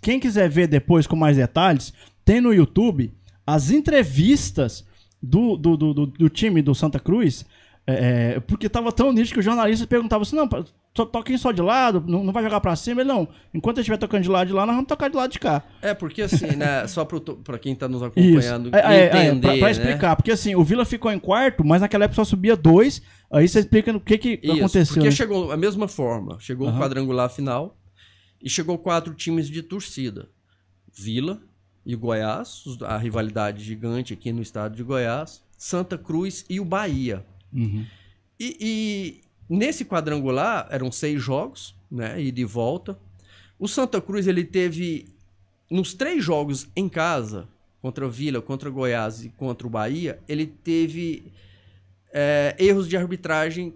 Quem quiser ver depois com mais detalhes, tem no YouTube as entrevistas do, do, do, do, do time do Santa Cruz. É, é porque tava tão nítido que o jornalista perguntava assim: não, só toquem só de lado, não, não vai jogar pra cima. Ele, não, enquanto gente estiver tocando de lado de lá, nós vamos tocar de lado de cá. É, porque assim, né? só para pra quem tá nos acompanhando é, entender. É, é, pra, né? explicar, né? porque assim, o Vila ficou em quarto, mas naquela época só subia dois. Aí você explica o que, que Isso, aconteceu. Porque né? chegou a mesma forma, chegou uhum. o quadrangular final. E chegou quatro times de torcida: Vila e Goiás, a rivalidade gigante aqui no estado de Goiás, Santa Cruz e o Bahia. Uhum. E, e, nesse quadrangular eram seis jogos, né? E de volta. O Santa Cruz ele teve nos três jogos em casa contra Vila, contra Goiás e contra o Bahia, ele teve é, erros de arbitragem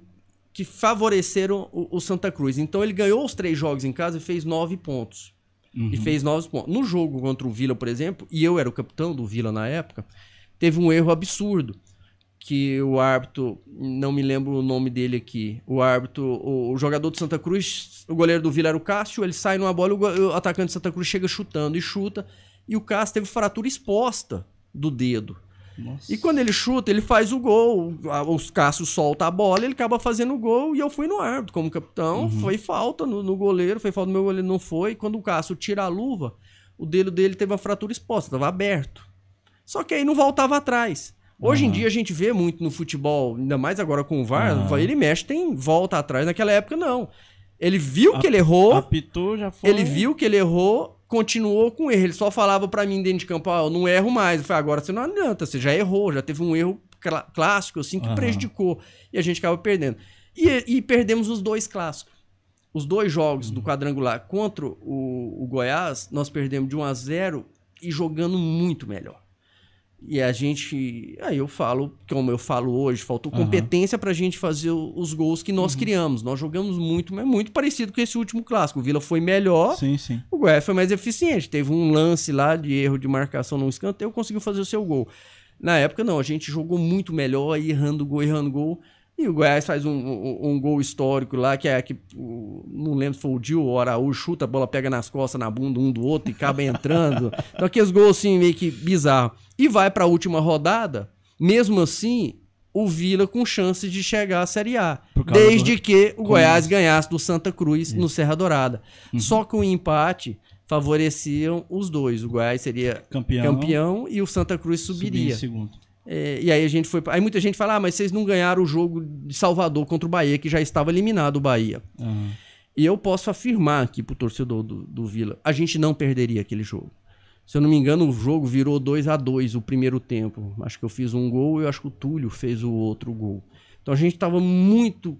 que favoreceram o, o, Santa Cruz. Então ele ganhou os três jogos em casa e fez nove pontos. Uhum. E fez nove pontos. No jogo contra o Vila, por exemplo, e eu era o capitão do Vila na época, teve um erro absurdo. Que o árbitro, não me lembro o nome dele aqui, o árbitro, o, o jogador do Santa Cruz, o goleiro do Vila era o Cássio, ele sai numa bola, o, o atacante do Santa Cruz chega chutando e chuta, e o Cássio teve fratura exposta do dedo. E quando ele chuta, ele faz o gol. Os Cássio solta a bola, ele acaba fazendo o gol e eu fui no árbitro como capitão. Uhum. Foi falta no, no, goleiro, foi falta no meu goleiro, não foi. Quando o Cássio tira a luva, o dedo dele teve uma fratura exposta, estava aberto. Só que aí não voltava atrás. Hoje uhum. em dia a gente vê muito no futebol, ainda mais agora com o VAR, uhum. ele mexe, tem volta atrás. Naquela época, não. Ele viu a, que ele errou. Apitou, já foi. Ele viu que ele errou, continuou com erro. Ele só falava para mim dentro de campo, ah, eu não erro mais. Eu falei, agora você não adianta, você já errou, já teve um erro cl clássico, assim, que uhum. prejudicou. E a gente acaba perdendo. E, e perdemos os dois clássicos. Os dois jogos uhum. do quadrangular contra o, o Goiás, nós perdemos de 1 a 0 e jogando muito melhor. E a gente. Aí eu falo, como eu falo hoje, faltou competência uhum. para a gente fazer os gols que nós uhum. criamos. Nós jogamos muito, mas muito parecido com esse último clássico. O Vila foi melhor, sim, sim. o Goiás foi mais eficiente. Teve um lance lá de erro de marcação num escanteio, conseguiu fazer o seu gol. Na época, não, a gente jogou muito melhor, errando gol, errando gol. E o Goiás faz um, um, um gol histórico lá, que é que não lembro se foi o Dil ou o Araújo, chuta, a bola pega nas costas, na bunda um do outro e acaba entrando. então aqueles gols assim meio que bizarro. E vai para a última rodada, mesmo assim, o Vila com chances de chegar à Série A. Desde do... que o Goiás ganhasse do Santa Cruz Isso. no Serra Dourada. Uhum. Só que o empate favoreciam os dois. O Goiás seria campeão, campeão e o Santa Cruz subiria. É, e aí a gente foi. Aí muita gente fala: ah, mas vocês não ganharam o jogo de Salvador contra o Bahia, que já estava eliminado o Bahia. Uhum. E eu posso afirmar aqui pro torcedor do, do Vila: a gente não perderia aquele jogo. Se eu não me engano, o jogo virou 2 a 2 o primeiro tempo. Acho que eu fiz um gol e eu acho que o Túlio fez o outro gol. Então a gente estava muito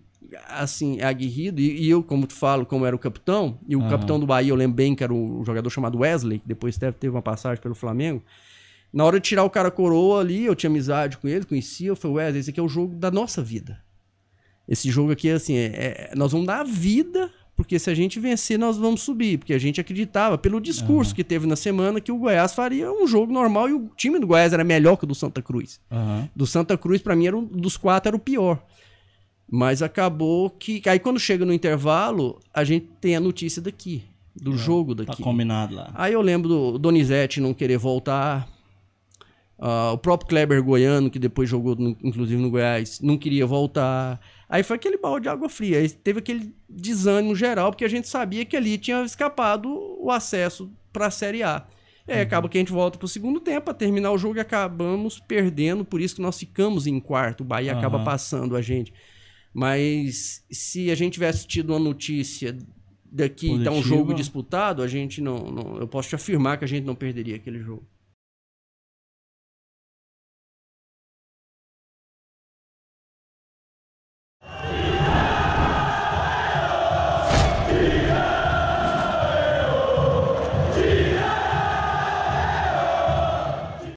assim, aguerrido. E, e, eu, como tu falo, como era o capitão, e o uhum. capitão do Bahia, eu lembro bem que era um jogador chamado Wesley, que depois teve uma passagem pelo Flamengo. Na hora de tirar o cara coroa ali, eu tinha amizade com ele, conhecia, eu falei, Wesley, esse aqui é o jogo da nossa vida. Esse jogo aqui, assim, é, é, nós vamos dar a vida, porque se a gente vencer, nós vamos subir. Porque a gente acreditava, pelo discurso uhum. que teve na semana, que o Goiás faria um jogo normal e o time do Goiás era melhor que o do Santa Cruz. Uhum. Do Santa Cruz, para mim, era um, dos quatro era o pior. Mas acabou que. Aí quando chega no intervalo, a gente tem a notícia daqui. Do é, jogo tá daqui. Tá combinado lá. Aí eu lembro do Donizete não querer voltar Uh, o próprio Kleber Goiano, que depois jogou no, inclusive no Goiás, não queria voltar. Aí foi aquele balde de água fria. Aí teve aquele desânimo geral, porque a gente sabia que ali tinha escapado o acesso para a Série A. É, uhum. acaba que a gente volta pro segundo tempo, a terminar o jogo e acabamos perdendo, por isso que nós ficamos em quarto. O Bahia uhum. acaba passando a gente. Mas se a gente tivesse tido uma notícia daqui Positiva. tá um jogo disputado, a gente não, não, Eu posso te afirmar que a gente não perderia aquele jogo.